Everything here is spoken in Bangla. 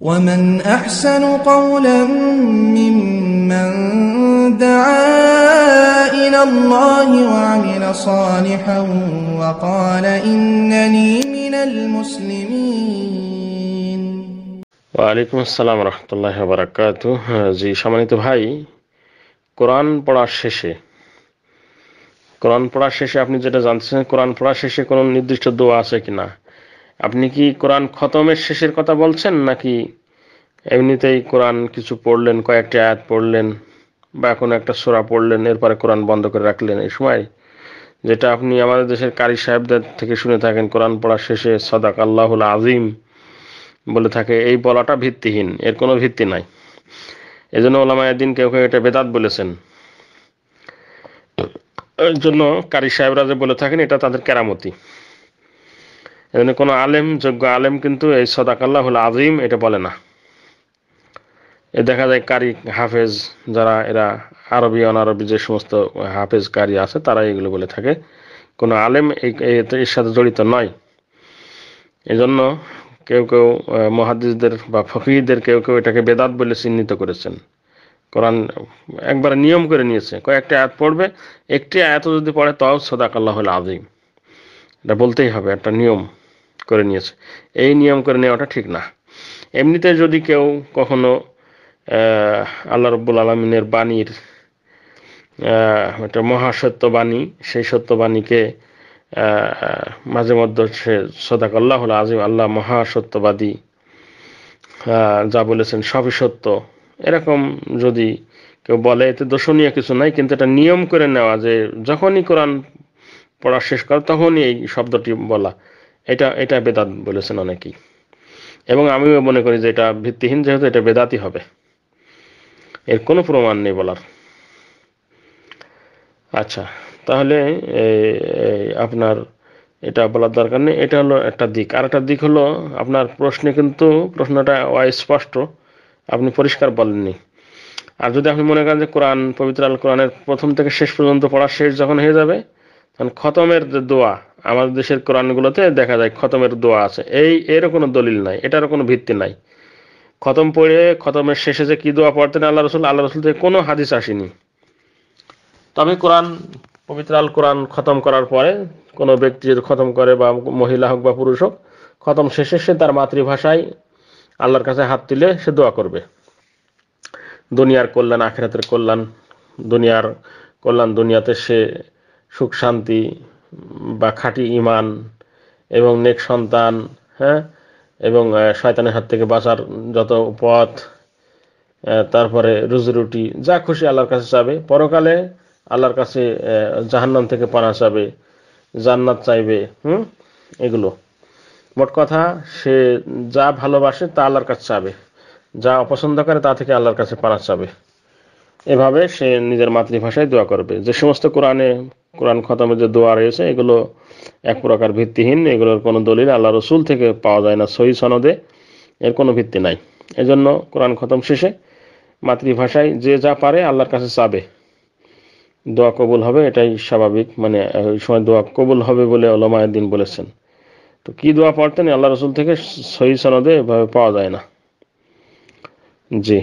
ومن أحسن قولا ممن دعا إلى الله وعمل صالحا وقال إنني من المسلمين ওয়ালাইকুম আসসালাম রহমতুল্লাহ বারাকাত জি সম্মানিত ভাই কোরআন পড়া শেষে কোরআন পড়া শেষে আপনি যেটা জানতেছেন কোরআন পড়া শেষে কোনো নির্দিষ্ট দোয়া আছে কিনা আপনি কি কোরআন খতমের শেষের কথা বলছেন নাকি এমনিতেই কোরআন কিছু পড়লেন কয়েকটি আয়াত পড়লেন বা কোনো একটা সোরা পড়লেন এরপরে কোরআন বন্ধ করে রাখলেন এই সময় যেটা আপনি আমাদের দেশের কারি সাহেবদের থেকে শুনে থাকেন কোরআন পড়ার শেষে সদাক আল্লাহুল আজিম বলে থাকে এই বলাটা ভিত্তিহীন এর কোনো ভিত্তি নাই এজন্য ওলামা একদিন কেউ কেউ এটা বেদাত বলেছেন এর জন্য কারি সাহেবরা যে বলে থাকেন এটা তাদের কেরামতি এখানে কোনো আলেম যোগ্য আলেম কিন্তু এই সদাকাল্লাহুল আজিম এটা বলে না এ দেখা যায় কারি হাফেজ যারা এরা আরবি অনারবি যে সমস্ত হাফেজ কারি আছে তারা এগুলো বলে থাকে কোনো আলেম এর সাথে জড়িত নয় এজন্য কেউ কেউ মহাদিসদের বা ফকিরদের কেউ কেউ এটাকে বেদাত বলে চিহ্নিত করেছেন কোরআন একবার নিয়ম করে নিয়েছে কয়েকটি আয়াত পড়বে একটি আয়াত যদি পড়ে তাও সদাকাল্লাহুল আজিম এটা বলতেই হবে একটা নিয়ম করে নিয়েছে এই নিয়ম করে নেওয়াটা ঠিক না এমনিতে যদি কেউ কখনো আল্লাহ রব্বুল আলমিনের বাণীর একটা মহাসত্য বাণী সেই সত্য বাণীকে মাঝে মধ্যে সে সদাক আল্লাহ আজিম আল্লাহ মহাসত্যবাদী যা বলেছেন সবই সত্য এরকম যদি কেউ বলে এতে দোষণীয় কিছু নাই কিন্তু এটা নিয়ম করে নেওয়া যে যখনই কোরআন পড়া শেষ করে তখনই এই শব্দটি বলা এটা এটা বেদাত বলেছেন অনেকেই এবং আমিও মনে করি যে এটা ভিত্তিহীন যেহেতু এটা বেদাতই হবে এর কোনো প্রমাণ নেই বলার আচ্ছা তাহলে আপনার এটা বলার দরকার নেই এটা হলো একটা দিক আর একটা দিক হলো আপনার প্রশ্নে কিন্তু প্রশ্নটা অস্পষ্ট আপনি পরিষ্কার বলেননি আর যদি আপনি মনে করেন যে কোরআন পবিত্র আল কোরআনের প্রথম থেকে শেষ পর্যন্ত পড়া শেষ যখন হয়ে যাবে তখন খতমের যে দোয়া আমাদের দেশের কোরআনগুলোতে দেখা যায় খতমের দোয়া আছে এই এর কোনো দলিল নাই এটারও কোনো ভিত্তি নাই খতম পড়ে খতমের শেষে যে কি দোয়া পড়তেন আল্লাহ রসুল আল্লাহ রসুল থেকে কোনো হাদিস আসেনি তবে কোরআন পবিত্র আল কোরআন খতম করার পরে কোনো ব্যক্তি যদি খতম করে বা মহিলা হোক বা পুরুষ হোক খতম শেষে সে তার মাতৃভাষায় আল্লাহর কাছে হাত তুলে সে দোয়া করবে দুনিয়ার কল্যাণ আখেরাতের কল্যাণ দুনিয়ার কল্যাণ দুনিয়াতে সে সুখ শান্তি বা খাঁটি ইমান এবং নেক সন্তান হ্যাঁ এবং শয়তানের হাত থেকে বাঁচার যত পথ তারপরে রুজি রুটি যা খুশি আল্লাহর কাছে চাবে পরকালে আল্লাহর কাছে জাহান্নাম থেকে পানা চাবে জান্নাত চাইবে হুম এগুলো মোট কথা সে যা ভালোবাসে তা আল্লাহর কাছে চাবে যা অপছন্দ করে তা থেকে আল্লাহর কাছে পানা চাবে এভাবে সে নিজের মাতৃভাষায় দোয়া করবে যে সমস্ত কোরআনে কোরআন খতমে যে দোয়া রয়েছে এগুলো এক প্রকার ভিত্তিহীন এগুলোর কোনো দলিল আল্লাহ রসুল থেকে পাওয়া যায় না সহি সনদে এর কোনো ভিত্তি নাই এজন্য কোরআন খতম শেষে মাতৃভাষায় যে যা পারে আল্লাহর কাছে চাবে দোয়া কবুল হবে এটাই স্বাভাবিক মানে ওই সময় দোয়া কবুল হবে বলে ওলামায়ের দিন বলেছেন তো কি দোয়া পড়তেন আল্লাহ রসুল থেকে সহি সনদে এভাবে পাওয়া যায় না জি